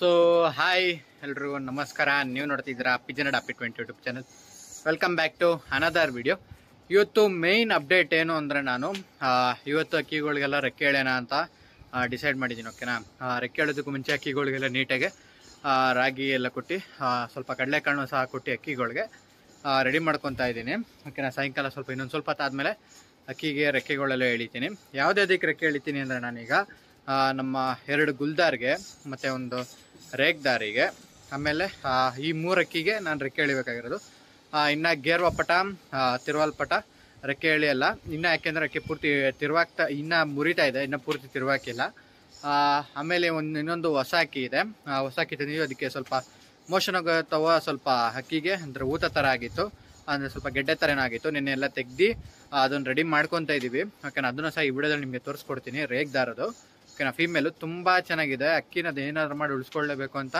so hi ಎಲ್ರಿಗೂ ನಮಸ್ಕಾರ ನೀವು ನೋಡ್ತಿದ್ದೀರಾ ಪಿಜನ್ ಅಪ್ಪಿ twenty YouTube channel welcome back to another video ಇವತ್ತು ಮೇಯ್ನ್ ಅಪ್ಡೇಟ್ ಏನು ಅಂದರೆ ನಾನು ಇವತ್ತು ಅಕ್ಕಿಗಳಿಗೆಲ್ಲ ರೆಕ್ಕೆ ಎಳೆಯೋಣ ಅಂತ ಡಿಸೈಡ್ ಮಾಡಿದ್ದೀನಿ ಓಕೆನಾ ರೆಕ್ಕೆ ಹೇಳೋದಕ್ಕೂ ಮುಂಚೆ ಅಕ್ಕಿಗಳಿಗೆಲ್ಲ ನೀಟಾಗೆ ರಾಗಿ ಎಲ್ಲ ಕೊಟ್ಟು ಸ್ವಲ್ಪ ಕಡಲೆಕಾಳು ಸಹ ಕೊಟ್ಟು ಅಕ್ಕಿಗಳಿಗೆ ರೆಡಿ ಮಾಡ್ಕೊತಾ ಇದ್ದೀನಿ ಓಕೆನಾ ಸಾಯಂಕಾಲ ಸ್ವಲ್ಪ ಇನ್ನೊಂದು ಸ್ವಲ್ಪ ಆದಮೇಲೆ ಅಕ್ಕಿಗೆ ರೆಕ್ಕೆಗಳೆಲ್ಲ ಎಳಿತೀನಿ ಯಾವುದೇ ಅದಕ್ಕೆ ರೆಕ್ಕೆ ಎಳಿತೀನಿ ಅಂದರೆ ನಾನೀಗ ನಮ್ಮ ಎರಡು ಗುಲ್ದಾರ್ಗೆ ಮತ್ತು ಒಂದು ರೇಗ್ದಾರಿಗೆ ಆಮೇಲೆ ಈ ಮೂರಕ್ಕಿಗೆ ನಾನು ರೆಕ್ಕೆ ಎಳಿಬೇಕಾಗಿರೋದು ಇನ್ನು ಗೇರ್ ಪಟ ತಿರುವಲ್ಪಟ ರೆಕ್ಕೆ ಎಳಿಯಲ್ಲ ಇನ್ನು ಯಾಕೆಂದ್ರೆ ರೆಕ್ಕೆ ಪೂರ್ತಿ ತಿರುವಾಕ್ತಾ ಇನ್ನ ಮುರಿತಾ ಇದೆ ಇನ್ನ ಪೂರ್ತಿ ತಿರುವಾಕಿಲ್ಲ ಆಮೇಲೆ ಒಂದು ಇನ್ನೊಂದು ಹೊಸ ಅಕ್ಕಿ ಇದೆ ಹೊಸ ಅಕ್ಕಿ ತಂದಿದ್ದು ಅದಕ್ಕೆ ಸ್ವಲ್ಪ ಮೋಷನ್ ಹೋಗುತ್ತವ ಸ್ವಲ್ಪ ಅಕ್ಕಿಗೆ ಅಂದರೆ ಊತ ಥರ ಆಗಿತ್ತು ಅಂದರೆ ಸ್ವಲ್ಪ ಗೆಡ್ಡೆ ಥರ ಏನಾಗಿತ್ತು ನಿನ್ನೆ ಎಲ್ಲ ತೆಗ್ದು ಅದನ್ನ ರೆಡಿ ಮಾಡ್ಕೊತಾ ಇದ್ದೀವಿ ಯಾಕಂದ್ರೆ ಅದನ್ನು ಸಹ ಈ ವಿಡಿಯೋದಲ್ಲಿ ನಿಮಗೆ ತೋರಿಸ್ಕೊಡ್ತೀನಿ ರೇಗ್ದಾರದು ಅಕ್ಕಿನ ಫೀಮೇಲು ತುಂಬ ಚೆನ್ನಾಗಿದೆ ಅಕ್ಕಿನ ಏನಾದರೂ ಮಾಡಿ ಉಳಿಸ್ಕೊಳ್ಳೇಬೇಕು ಅಂತ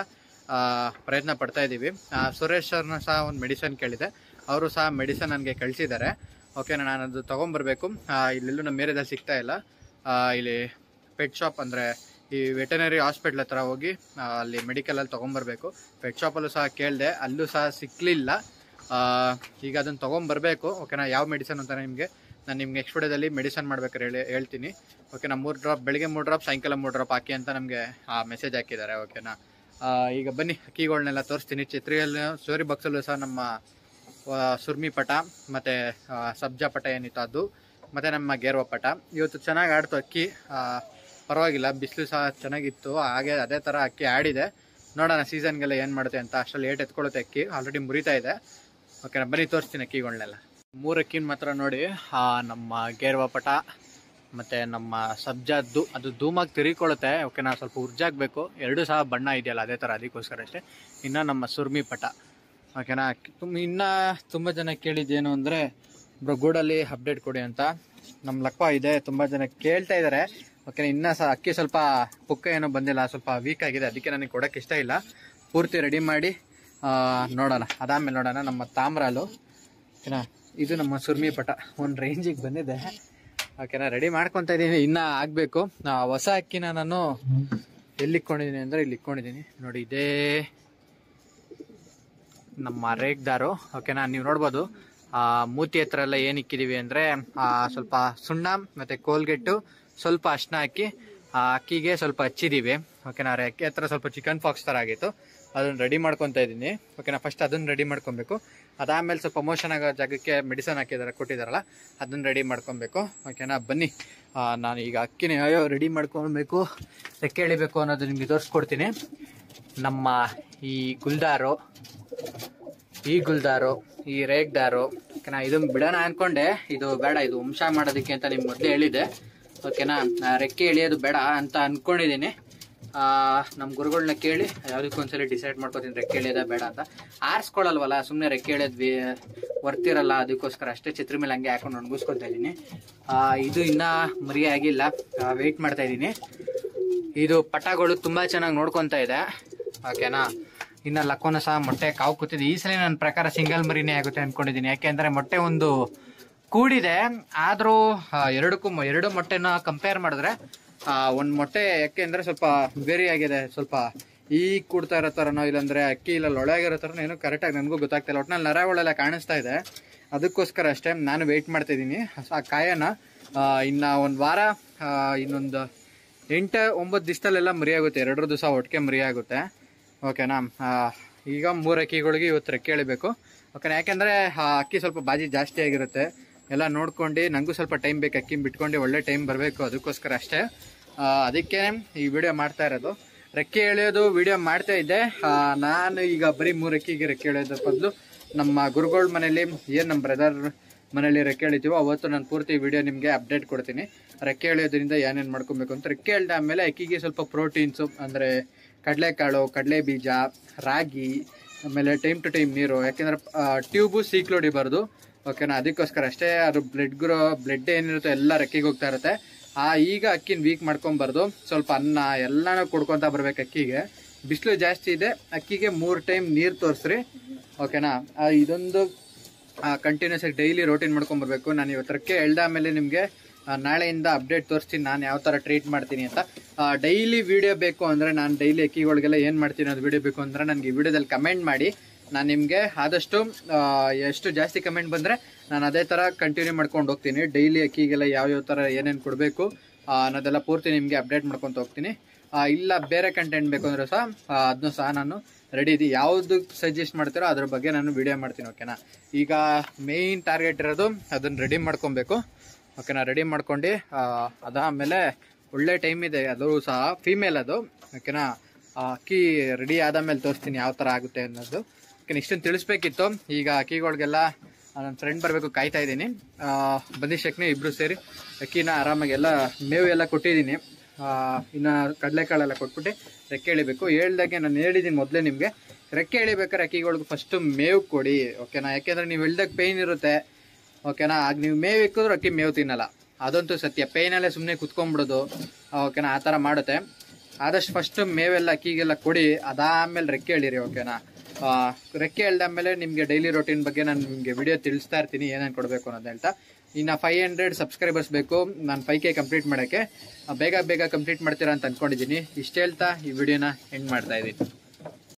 ಪ್ರಯತ್ನ ಪಡ್ತಾ ಇದ್ದೀವಿ ಸುರೇಶ್ ಅವ್ರನ್ನ ಸಹ ಒಂದು ಮೆಡಿಸನ್ ಕೇಳಿದೆ ಅವರು ಸಹ ಮೆಡಿಸನ್ ನನಗೆ ಕಳಿಸಿದ್ದಾರೆ ಓಕೆನಾ ನಾನು ಅದು ತೊಗೊಂಬರ್ಬೇಕು ಇಲ್ಲೆಲ್ಲೂ ನಮ್ಮ ಏರಿಯಾದಲ್ಲಿ ಸಿಗ್ತಾ ಇಲ್ಲ ಇಲ್ಲಿ ಪೆಟ್ ಶಾಪ್ ಅಂದರೆ ಈ ವೆಟನರಿ ಹಾಸ್ಪಿಟ್ಲ್ ಹತ್ರ ಹೋಗಿ ಅಲ್ಲಿ ಮೆಡಿಕಲಲ್ಲಿ ತೊಗೊಂಬರ್ಬೇಕು ಪೆಟ್ ಶಾಪಲ್ಲೂ ಸಹ ಕೇಳಿದೆ ಅಲ್ಲೂ ಸಹ ಸಿಕ್ಕಲಿಲ್ಲ ಈಗ ಅದನ್ನು ತೊಗೊಂಬರ್ಬೇಕು ಓಕೆನಾ ಯಾವ ಮೆಡಿಸನ್ ಅಂತ ನಿಮಗೆ ನಾನು ನಿಮ್ಗೆ ನೆಕ್ಸ್ಟ್ ವಿಡಿಯೋದಲ್ಲಿ ಮೆಡಿಸನ್ ಮಾಡ್ಬೇಕಾರೆ ಹೇಳಿ ಹೇಳ್ತೀನಿ ಓಕೆನಾ ಮೂರು ಡ್ರಾಪ್ ಬೆಳಗ್ಗೆ ಮೂರು ಡ್ರಾಪ್ ಸಾಯಂಕಾಲ ಮೂರು ಡ್ರಾಪ್ ಹಾಕಿ ಅಂತ ನಮಗೆ ಆ ಮೆಸೇಜ್ ಹಾಕಿದ್ದಾರೆ ಓಕೆನಾ ಈಗ ಬನ್ನಿ ಅಕ್ಕಿಗಳನ್ನೆಲ್ಲ ತೋರಿಸ್ತೀನಿ ಚಿತ್ರಿಯಲ್ಲಿ ಸೋರಿ ಬಾಕ್ಸಲ್ಲೂ ಸಹ ನಮ್ಮ ಸುರ್ಮಿ ಪಟ ಮತ್ತು ಸಬ್ಜಾ ಪಟ ಏನಿತ್ತು ಅದು ಮತ್ತು ನಮ್ಮ ಗೇರ್ವ ಪಟ ಇವತ್ತು ಚೆನ್ನಾಗಿ ಆಡ್ತು ಅಕ್ಕಿ ಪರವಾಗಿಲ್ಲ ಬಿಸಿಲು ಸಹ ಚೆನ್ನಾಗಿತ್ತು ಹಾಗೆ ಅದೇ ಥರ ಅಕ್ಕಿ ಆಡಿದೆ ನೋಡೋಣ ಸೀಸನ್ಗೆಲ್ಲ ಏನು ಮಾಡುತ್ತೆ ಅಂತ ಅಷ್ಟು ಲೇಟ್ ಎತ್ಕೊಳ್ಳುತ್ತೆ ಅಕ್ಕಿ ಆಲ್ರೆಡಿ ಮುರಿತಾ ಇದೆ ಓಕೆ ಬನ್ನಿ ತೋರಿಸ್ತೀನಿ ಅಕ್ಕಿಗಳನ್ನೆಲ್ಲ ಮೂರಕ್ಕಿನ ಮಾತ್ರ ನೋಡಿ ಆ ನಮ್ಮ ಪಟ ಮತ್ತು ನಮ್ಮ ಸಬ್ಜಾದ್ದು ಅದು ಧೂಮಾಗಿ ತಿರುಗಿಕೊಳ್ಳುತ್ತೆ ಓಕೆನಾ ಸ್ವಲ್ಪ ಉರ್ಜಾಗಬೇಕು ಎರಡು ಸಹ ಬಣ್ಣ ಇದೆಯಲ್ಲ ಅದೇ ಥರ ಅದಕ್ಕೋಸ್ಕರ ಅಷ್ಟೇ ಇನ್ನು ನಮ್ಮ ಸುರ್ಮಿ ಪಟ ಓಕೆನಾ ತುಂಬ ಇನ್ನು ತುಂಬ ಜನ ಕೇಳಿದ್ದೇನು ಅಂದರೆ ಒಬ್ಬರು ಗೂಡಲ್ಲಿ ಅಪ್ಡೇಟ್ ಕೊಡಿ ಅಂತ ನಮ್ಮ ಲಕ್ವ ಇದೆ ತುಂಬ ಜನ ಕೇಳ್ತಾ ಇದ್ದಾರೆ ಓಕೆನಾ ಇನ್ನೂ ಸಹ ಅಕ್ಕಿ ಸ್ವಲ್ಪ ಪುಕ್ಕ ಏನೋ ಬಂದಿಲ್ಲ ಸ್ವಲ್ಪ ವೀಕ್ ಆಗಿದೆ ಅದಕ್ಕೆ ನನಗೆ ಕೊಡೋಕ್ಕೆ ಇಷ್ಟ ಇಲ್ಲ ಪೂರ್ತಿ ರೆಡಿ ಮಾಡಿ ನೋಡೋಣ ಅದಾದಮೇಲೆ ನೋಡೋಣ ನಮ್ಮ ತಾಮ್ರಾಲು ಓಕೆನಾ ಇದು ನಮ್ಮ ಸುರ್ಮಿ ಪಟ ಒಂದ್ ರೇಂಜಿಗೆ ಬಂದಿದೆ ಓಕೆನಾ ರೆಡಿ ಮಾಡ್ಕೊತ ಇದೀನಿ ಇನ್ನ ಆಗಬೇಕು ಹೊಸ ಅಕ್ಕಿನ ನಾನು ಎಲ್ಲಿ ಇಕ್ಕೊಂಡಿದ್ದೀನಿ ಅಂದ್ರೆ ಇಲ್ಲಿ ಇಕ್ಕೊಂಡಿದೀನಿ ನೋಡಿ ಇದೇ ನಮ್ಮ ರೇಗ್ದಾರು ಓಕೆನಾ ನೀವು ನೋಡ್ಬೋದು ಆ ಮೂತಿ ಹತ್ರ ಎಲ್ಲ ಏನಿಕ್ಕಿದೀವಿ ಅಂದ್ರೆ ಆ ಸ್ವಲ್ಪ ಸುಣ್ಣ ಮತ್ತೆ ಕೋಲ್ಗೆಟ್ಟು ಸ್ವಲ್ಪ ಅಷ್ಟ ಹಾಕಿ ಆ ಅಕ್ಕಿಗೆ ಸ್ವಲ್ಪ ಹಚ್ಚಿದ್ದೀವಿ ಓಕೆನಾ ಅಕ್ಕಿ ಹತ್ರ ಸ್ವಲ್ಪ ಚಿಕನ್ ಫಾಕ್ಸ್ ಥರ ಆಗಿತ್ತು ಅದನ್ನು ರೆಡಿ ಮಾಡ್ಕೊತಾ ಇದ್ದೀನಿ ಓಕೆನಾ ಫಸ್ಟ್ ಅದನ್ನು ರೆಡಿ ಮಾಡ್ಕೊಬೇಕು ಅದಾದಮೇಲೆ ಸ್ವಲ್ಪ ಮೋಷನ್ ಆಗೋ ಜಾಗಕ್ಕೆ ಮೆಡಿಸನ್ ಹಾಕಿದ್ದಾರೆ ಕೊಟ್ಟಿದ್ದಾರಲ್ಲ ಅದನ್ನು ರೆಡಿ ಮಾಡ್ಕೊಬೇಕು ಓಕೆನಾ ಬನ್ನಿ ನಾನು ಈಗ ಅಕ್ಕಿನ ಯಾವ್ಯಾವ ರೆಡಿ ಮಾಡ್ಕೊಬೇಕು ರೆಕ್ಕೆ ಎಳಿಬೇಕು ಅನ್ನೋದು ನಿಮಗೆ ತೋರಿಸ್ಕೊಡ್ತೀನಿ ನಮ್ಮ ಈ ಗುಲ್ದಾರು ಈ ಗುಲ್ದಾರು ಈ ರೇಗ್ದಾರು ಓಕೆನಾ ಇದನ್ನು ಬಿಡೋಣ ಅಂದ್ಕೊಂಡೆ ಇದು ಬೇಡ ಇದು ಹುಂಶ ಮಾಡೋದಕ್ಕೆ ಅಂತ ನಿಮ್ಗೆ ಮೊದಲೇ ಹೇಳಿದೆ ಓಕೆನಾ ರೆಕ್ಕೆ ಎಳಿಯೋದು ಬೇಡ ಅಂತ ಅಂದ್ಕೊಂಡಿದ್ದೀನಿ ನಮ್ಮ ಗುರುಗಳನ್ನ ಕೇಳಿ ಯಾವುದಕ್ಕೂ ಡಿಸೈಡ್ ಮಾಡ್ಕೋತೀನಿ ರೆಕ್ಕೆ ಎಳೆಯೋದ ಬೇಡ ಅಂತ ಆರಿಸ್ಕೊಳ್ಳಲ್ವಲ್ಲ ಸುಮ್ಮನೆ ರೆಕ್ಕೆ ಎಳೆಯೋದು ಬರ್ತಿರಲ್ಲ ಅದಕ್ಕೋಸ್ಕರ ಅಷ್ಟೇ ಚಿತ್ರ ಮೇಲೆ ಹಂಗೆ ಹಾಕೊಂಡು ಒಣಗಿಸ್ಕೊತಾ ಇದ್ದೀನಿ ಇದು ಇನ್ನೂ ಮರಿ ಆಗಿಲ್ಲ ವೆಯ್ಟ್ ಮಾಡ್ತಾ ಇದ್ದೀನಿ ಇದು ಪಟಗಳು ತುಂಬ ಚೆನ್ನಾಗಿ ನೋಡ್ಕೊತಾ ಇದೆ ಓಕೆನಾ ಇನ್ನು ಲಕ್ಕೋನ ಸಹ ಮೊಟ್ಟೆ ಕಾವು ಕೂತಿದೆ ಈ ಸಲ ನನ್ನ ಪ್ರಕಾರ ಸಿಂಗಲ್ ಮರಿನೇ ಆಗುತ್ತೆ ಅಂದ್ಕೊಂಡಿದ್ದೀನಿ ಯಾಕೆಂದರೆ ಮೊಟ್ಟೆ ಒಂದು ಕೂಡಿದೆ ಆದರೂ ಎರಡಕ್ಕೂ ಎರಡು ಮೊಟ್ಟೆನ ಕಂಪೇರ್ ಮಾಡಿದ್ರೆ ಒಂದು ಮೊಟ್ಟೆ ಯಾಕೆ ಅಂದರೆ ಸ್ವಲ್ಪ ಬೇರೆ ಆಗಿದೆ ಸ್ವಲ್ಪ ಈ ಕೂಡ್ತಾ ಇರೋ ಥರನೋ ಇಲ್ಲಾಂದರೆ ಅಕ್ಕಿ ಇಲ್ಲ ಲೊಳೆಯಾಗಿರೋ ಥರನೋ ಏನೂ ಕರೆಕ್ಟಾಗಿ ನನಗೂ ಗೊತ್ತಾಗ್ತಿಲ್ಲ ಒಟ್ನಲ್ಲಿ ನರಗಳೆಲ್ಲ ಕಾಣಿಸ್ತಾ ಇದೆ ಅದಕ್ಕೋಸ್ಕರ ಅಷ್ಟೇ ನಾನು ವೆಯ್ಟ್ ಮಾಡ್ತಿದ್ದೀನಿ ಆ ಕಾಯನ ಇನ್ನು ಒಂದು ವಾರ ಇನ್ನೊಂದು ಎಂಟು ಒಂಬತ್ತು ದಿವಸದಲ್ಲೆಲ್ಲ ಮರಿಯಾಗುತ್ತೆ ಎರಡರ ದಿವಸ ಒಟ್ಟಿಗೆ ಆಗುತ್ತೆ ಓಕೆನಾ ಈಗ ಮೂರು ಅಕ್ಕಿಗಳಿಗೆ ಇವತ್ತು ರೆಕ್ಕೆ ಎಳಿಬೇಕು ಓಕೆನಾ ಯಾಕೆಂದರೆ ಅಕ್ಕಿ ಸ್ವಲ್ಪ ಬಾಜಿ ಜಾಸ್ತಿ ಆಗಿರುತ್ತೆ ಎಲ್ಲ ನೋಡ್ಕೊಂಡು ನನಗೂ ಸ್ವಲ್ಪ ಟೈಮ್ ಬೇಕು ಅಕ್ಕಿನ ಬಿಟ್ಕೊಂಡು ಒಳ್ಳೆ ಟೈಮ್ ಬರಬೇಕು ಅದಕ್ಕೋಸ್ಕರ ಅಷ್ಟೇ ಅದಕ್ಕೆ ಈ ವಿಡಿಯೋ ಮಾಡ್ತಾ ಇರೋದು ರೆಕ್ಕೆ ಎಳೆಯೋದು ವಿಡಿಯೋ ಮಾಡ್ತಾ ಇದ್ದೆ ನಾನು ಈಗ ಬರೀ ಮೂರು ಅಕ್ಕಿಗೆ ರೆಕ್ಕೆ ಎಳೆಯೋದ್ರ ಬದಲು ನಮ್ಮ ಗುರುಗಳ ಮನೇಲಿ ಏನು ನಮ್ಮ ಬ್ರದರ್ ಮನೇಲಿ ರೆಕ್ಕೆ ಎಳಿತೀವೋ ಅವತ್ತು ನಾನು ಪೂರ್ತಿ ವಿಡಿಯೋ ನಿಮಗೆ ಅಪ್ಡೇಟ್ ಕೊಡ್ತೀನಿ ರೆಕ್ಕೆ ಎಳೆಯೋದ್ರಿಂದ ಏನೇನು ಮಾಡ್ಕೊಬೇಕು ಅಂತ ರೆಕ್ಕೆ ಹೇಳಿದ ಆಮೇಲೆ ಅಕ್ಕಿಗೆ ಸ್ವಲ್ಪ ಪ್ರೋಟೀನ್ಸು ಅಂದರೆ ಕಡಲೆಕಾಳು ಕಡಲೆ ಬೀಜ ರಾಗಿ ಆಮೇಲೆ ಟೈಮ್ ಟು ಟೈಮ್ ನೀರು ಯಾಕೆಂದ್ರೆ ಟ್ಯೂಬು ಬರೋದು ಓಕೆನಾ ಅದಕ್ಕೋಸ್ಕರ ಅಷ್ಟೇ ಅದು ಬ್ಲಡ್ ಗ್ರೋ ಬ್ಲಡ್ ಏನಿರುತ್ತೋ ಎಲ್ಲ ರೆಕ್ಕಿಗೆ ಹೋಗ್ತಾ ಇರುತ್ತೆ ಆ ಈಗ ಅಕ್ಕಿನ ವೀಕ್ ಮಾಡ್ಕೊಂಬಾರ್ದು ಸ್ವಲ್ಪ ಅನ್ನ ಎಲ್ಲನೂ ಕೊಡ್ಕೊತಾ ಬರ್ಬೇಕು ಅಕ್ಕಿಗೆ ಬಿಸಿಲು ಜಾಸ್ತಿ ಇದೆ ಅಕ್ಕಿಗೆ ಮೂರು ಟೈಮ್ ನೀರು ತೋರಿಸ್ರಿ ಓಕೆನಾ ಇದೊಂದು ಕಂಟಿನ್ಯೂಸ್ ಆಗಿ ಡೈಲಿ ರೋಟೀನ್ ಮಾಡ್ಕೊಂಬರ್ಬೇಕು ನಾನು ಇವತ್ತರಕ್ಕೆ ಮೇಲೆ ನಿಮಗೆ ನಾಳೆಯಿಂದ ಅಪ್ಡೇಟ್ ತೋರಿಸ್ತೀನಿ ನಾನು ಯಾವ ಥರ ಟ್ರೀಟ್ ಮಾಡ್ತೀನಿ ಅಂತ ಡೈಲಿ ವೀಡಿಯೋ ಬೇಕು ಅಂದರೆ ನಾನು ಡೈಲಿ ಅಕ್ಕಿಗಳಿಗೆಲ್ಲ ಏನು ಮಾಡ್ತೀನಿ ಅದು ವೀಡಿಯೋ ಬೇಕು ಅಂದರೆ ನನಗೆ ಈ ವಿಡಿಯೋದಲ್ಲಿ ಕಮೆಂಟ್ ಮಾಡಿ ನಾನು ನಿಮಗೆ ಆದಷ್ಟು ಎಷ್ಟು ಜಾಸ್ತಿ ಕಮೆಂಟ್ ಬಂದರೆ ನಾನು ಅದೇ ಥರ ಕಂಟಿನ್ಯೂ ಮಾಡ್ಕೊಂಡು ಹೋಗ್ತೀನಿ ಡೈಲಿ ಅಕ್ಕಿಗೆಲ್ಲ ಯಾವ್ಯಾವ ಥರ ಏನೇನು ಕೊಡಬೇಕು ಅನ್ನೋದೆಲ್ಲ ಪೂರ್ತಿ ನಿಮಗೆ ಅಪ್ಡೇಟ್ ಮಾಡ್ಕೊತ ಹೋಗ್ತೀನಿ ಇಲ್ಲ ಬೇರೆ ಕಂಟೆಂಟ್ ಬೇಕು ಸಹ ಅದನ್ನು ಸಹ ನಾನು ರೆಡಿ ಇದೆ ಯಾವುದು ಸಜೆಸ್ಟ್ ಮಾಡ್ತೀರೋ ಅದ್ರ ಬಗ್ಗೆ ನಾನು ವಿಡಿಯೋ ಮಾಡ್ತೀನಿ ಓಕೆನಾ ಈಗ ಮೇಯ್ನ್ ಟಾರ್ಗೆಟ್ ಇರೋದು ಅದನ್ನು ರೆಡಿ ಮಾಡ್ಕೊಬೇಕು ಓಕೆನಾ ರೆಡಿ ಮಾಡ್ಕೊಂಡು ಅದಾದಮೇಲೆ ಒಳ್ಳೆ ಟೈಮ್ ಇದೆ ಅದು ಸಹ ಫೀಮೇಲ್ ಅದು ಓಕೆನಾ ಅಕ್ಕಿ ರೆಡಿ ಆದ ಮೇಲೆ ತೋರಿಸ್ತೀನಿ ಯಾವ ಥರ ಆಗುತ್ತೆ ಅನ್ನೋದು ನೆಕ್ಸ್ಟ್ ಇಷ್ಟೊಂದು ತಿಳಿಸ್ಬೇಕಿತ್ತು ಈಗ ಅಕ್ಕಿಗಳಿಗೆಲ್ಲ ನನ್ನ ಫ್ರೆಂಡ್ ಬರಬೇಕು ಕಾಯ್ತಾ ಇದ್ದೀನಿ ಬಂದಿದ್ದ ಶಕ್ನೆ ಇಬ್ಬರು ಸೇರಿ ಅಕ್ಕಿನ ಆರಾಮಾಗಿ ಎಲ್ಲ ಮೇವು ಎಲ್ಲ ಕೊಟ್ಟಿದ್ದೀನಿ ಇನ್ನು ಕಡಲೆಕಾಳೆಲ್ಲ ಕೊಟ್ಬಿಟ್ಟು ರೆಕ್ಕೆ ಎಳಿಬೇಕು ಹೇಳ್ದಾಗೆ ನಾನು ಹೇಳಿದ್ದೀನಿ ಮೊದಲೇ ನಿಮಗೆ ರೆಕ್ಕೆ ಎಳಿಬೇಕಾದ್ರೆ ಅಕ್ಕಿಗಳಿಗೆ ಫಸ್ಟು ಮೇವು ಕೊಡಿ ಓಕೆನಾ ಯಾಕೆಂದರೆ ನೀವು ಹೇಳ್ದಾಗ ಪೇಯ್ನ್ ಇರುತ್ತೆ ಓಕೆನಾ ಆಗ ನೀವು ಮೇವು ಇಕ್ಕಿದ್ರು ಅಕ್ಕಿ ಮೇವು ತಿನ್ನಲ್ಲ ಅದಂತೂ ಸತ್ಯ ಪೇಯ್ನಲ್ಲೇ ಸುಮ್ಮನೆ ಕುತ್ಕೊಂಡ್ಬಿಡೋದು ಓಕೆನಾ ಆ ಥರ ಮಾಡುತ್ತೆ ಆದಷ್ಟು ಫಸ್ಟು ಮೇವೆಲ್ಲ ಅಕ್ಕಿಗೆಲ್ಲ ಕೊಡಿ ಅದಾದಮೇಲೆ ರೆಕ್ಕೆ ಎಳಿರಿ ಓಕೆನಾ ರೆಕ್ಕೆ ಮೇಲೆ ನಿಮಗೆ ಡೈಲಿ ರೊಟೀನ್ ಬಗ್ಗೆ ನಾನು ನಿಮಗೆ ವಿಡಿಯೋ ತಿಳಿಸ್ತಾ ಇರ್ತೀನಿ ಏನೇನು ಕೊಡಬೇಕು ಅನ್ನೋದು ಹೇಳ್ತಾ ಇನ್ನು ಫೈವ್ ಹಂಡ್ರೆಡ್ ಸಬ್ಸ್ಕ್ರೈಬರ್ಸ್ ಬೇಕು ನಾನು ಫೈ ಕೆ ಕಂಪ್ಲೀಟ್ ಮಾಡೋಕ್ಕೆ ಬೇಗ ಬೇಗ ಕಂಪ್ಲೀಟ್ ಮಾಡ್ತೀರಾ ಅಂತ ಅಂದ್ಕೊಂಡಿದ್ದೀನಿ ಇಷ್ಟು ಹೇಳ್ತಾ ಈ ವಿಡಿಯೋನ ಎಂಡ್ ಮಾಡ್ತಾ ಇದ್ದೀನಿ